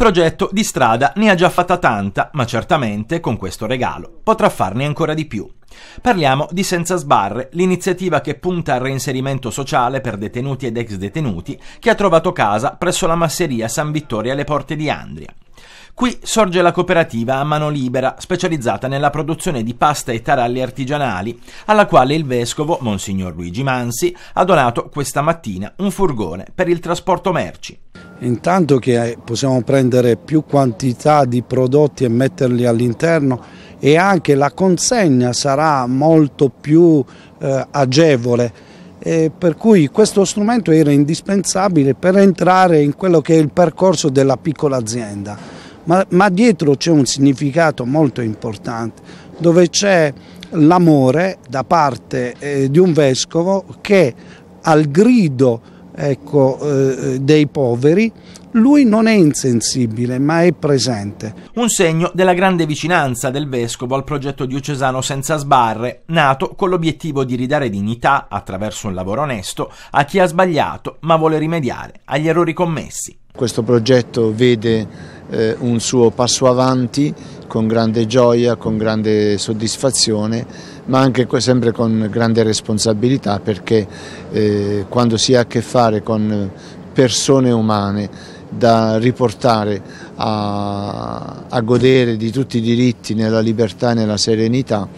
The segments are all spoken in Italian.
progetto di strada ne ha già fatta tanta, ma certamente con questo regalo potrà farne ancora di più. Parliamo di Senza Sbarre, l'iniziativa che punta al reinserimento sociale per detenuti ed ex detenuti, che ha trovato casa presso la masseria San Vittorio alle porte di Andria. Qui sorge la cooperativa a mano libera, specializzata nella produzione di pasta e taralli artigianali, alla quale il vescovo, Monsignor Luigi Mansi, ha donato questa mattina un furgone per il trasporto merci intanto che eh, possiamo prendere più quantità di prodotti e metterli all'interno e anche la consegna sarà molto più eh, agevole. E per cui questo strumento era indispensabile per entrare in quello che è il percorso della piccola azienda, ma, ma dietro c'è un significato molto importante dove c'è l'amore da parte eh, di un vescovo che al grido ecco, eh, eh, dei poveri, lui non è insensibile ma è presente. Un segno della grande vicinanza del vescovo al progetto diocesano senza sbarre, nato con l'obiettivo di ridare dignità, attraverso un lavoro onesto, a chi ha sbagliato ma vuole rimediare agli errori commessi. Questo progetto vede eh, un suo passo avanti con grande gioia, con grande soddisfazione ma anche sempre con grande responsabilità perché eh, quando si ha a che fare con persone umane da riportare a, a godere di tutti i diritti nella libertà e nella serenità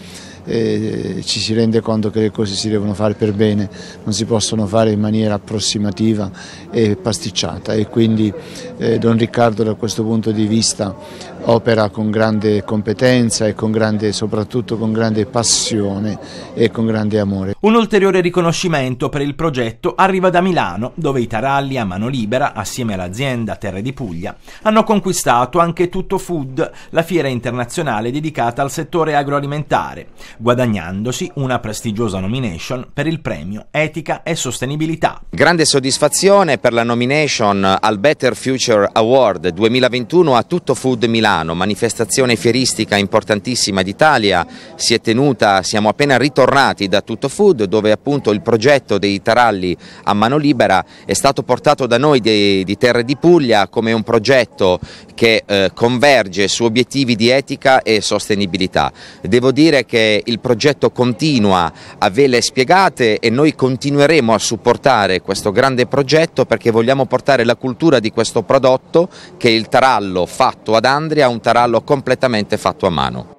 eh, ci si rende conto che le cose si devono fare per bene, non si possono fare in maniera approssimativa e pasticciata e quindi eh, Don Riccardo da questo punto di vista opera con grande competenza e con grande, soprattutto con grande passione e con grande amore. Un ulteriore riconoscimento per il progetto arriva da Milano, dove i Taralli a mano libera, assieme all'azienda Terre di Puglia, hanno conquistato anche Tutto Food, la fiera internazionale dedicata al settore agroalimentare guadagnandosi una prestigiosa nomination per il premio Etica e Sostenibilità. Grande soddisfazione per la nomination al Better Future Award 2021 a Tutto Food Milano, manifestazione fieristica importantissima d'Italia, si è tenuta, siamo appena ritornati da Tutto Food dove appunto il progetto dei taralli a mano libera è stato portato da noi di, di Terre di Puglia come un progetto che eh, converge su obiettivi di etica e sostenibilità. Devo dire che il progetto continua a vele spiegate e noi continueremo a supportare questo grande progetto perché vogliamo portare la cultura di questo prodotto che è il tarallo fatto ad Andria, un tarallo completamente fatto a mano.